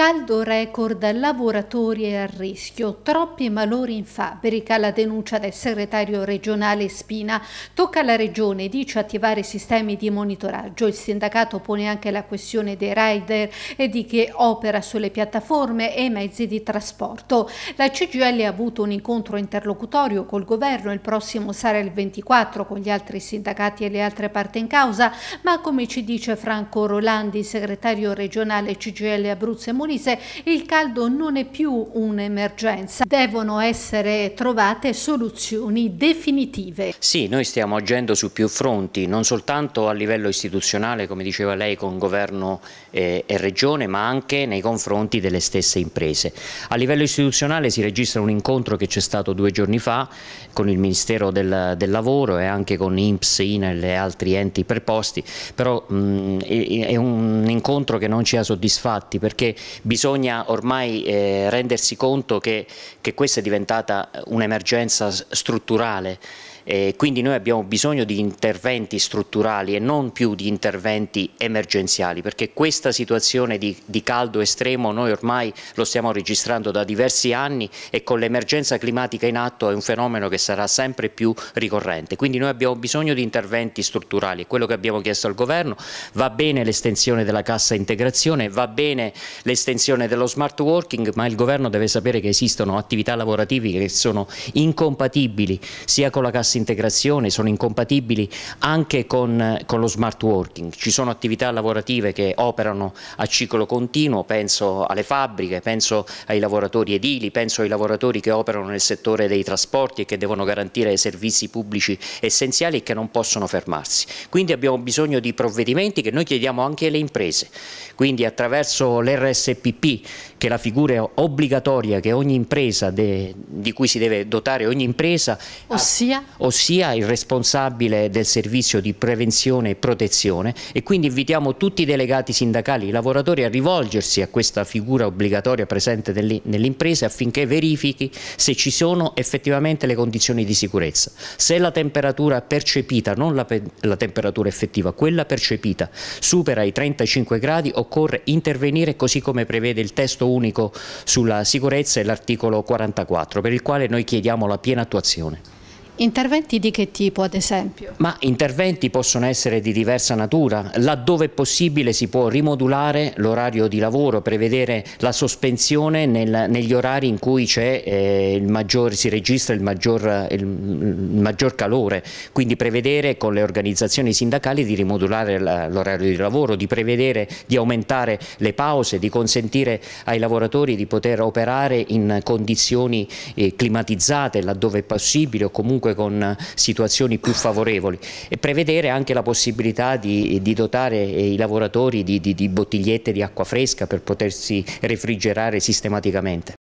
Caldo record lavoratori a rischio, troppi malori in fabbrica, la denuncia del segretario regionale Spina. Tocca alla regione, dice, attivare sistemi di monitoraggio. Il sindacato pone anche la questione dei rider e di chi opera sulle piattaforme e i mezzi di trasporto. La CGL ha avuto un incontro interlocutorio col governo, il prossimo sarà il 24 con gli altri sindacati e le altre parti in causa, ma come ci dice Franco Rolandi, segretario regionale CGL Abruzzo e Molina, Molise il caldo non è più un'emergenza, devono essere trovate soluzioni definitive. Sì, noi stiamo agendo su più fronti, non soltanto a livello istituzionale, come diceva lei, con governo eh, e regione, ma anche nei confronti delle stesse imprese. A livello istituzionale si registra un incontro che c'è stato due giorni fa con il Ministero del, del Lavoro e anche con INPS, INEL e altri enti preposti, però mh, è un incontro che non ci ha soddisfatti perché bisogna ormai eh, rendersi conto che, che questa è diventata un'emergenza strutturale eh, quindi noi abbiamo bisogno di interventi strutturali e non più di interventi emergenziali, perché questa situazione di, di caldo estremo noi ormai lo stiamo registrando da diversi anni e con l'emergenza climatica in atto è un fenomeno che sarà sempre più ricorrente. Quindi noi abbiamo bisogno di interventi strutturali, è quello che abbiamo chiesto al Governo, va bene l'estensione della cassa integrazione, va bene l'estensione dello smart working, ma il Governo deve sapere che esistono attività lavorative che sono incompatibili sia con la cassa integrazione disintegrazione sono incompatibili anche con, con, lo smart working. Ci sono attività lavorative che operano a ciclo continuo, penso alle fabbriche, penso ai lavoratori edili, penso ai lavoratori che operano nel settore dei trasporti e che devono garantire servizi pubblici essenziali e che non possono fermarsi. Quindi abbiamo bisogno di provvedimenti che noi chiediamo anche alle imprese, quindi attraverso l'RSPP che è la figura obbligatoria che ogni impresa de, di cui si deve dotare ogni impresa, ossia ossia il responsabile del servizio di prevenzione e protezione e quindi invitiamo tutti i delegati sindacali, i lavoratori a rivolgersi a questa figura obbligatoria presente nell'impresa affinché verifichi se ci sono effettivamente le condizioni di sicurezza. Se la temperatura percepita, non la, pe la temperatura effettiva, quella percepita supera i 35 gradi occorre intervenire così come prevede il testo unico sulla sicurezza e l'articolo 44 per il quale noi chiediamo la piena attuazione. Interventi di che tipo ad esempio? Ma interventi possono essere di diversa natura, laddove è possibile si può rimodulare l'orario di lavoro, prevedere la sospensione nel, negli orari in cui eh, maggior, si registra il maggior, il, il maggior, calore, quindi prevedere con le organizzazioni sindacali di rimodulare l'orario di lavoro, di prevedere di aumentare le pause, di consentire ai lavoratori di poter operare in condizioni eh, climatizzate laddove è possibile o comunque comunque con eh, situazioni più favorevoli e prevedere anche la possibilità di, eh, di dotare eh, i lavoratori di, di, di bottigliette di acqua fresca per potersi refrigerare sistematicamente.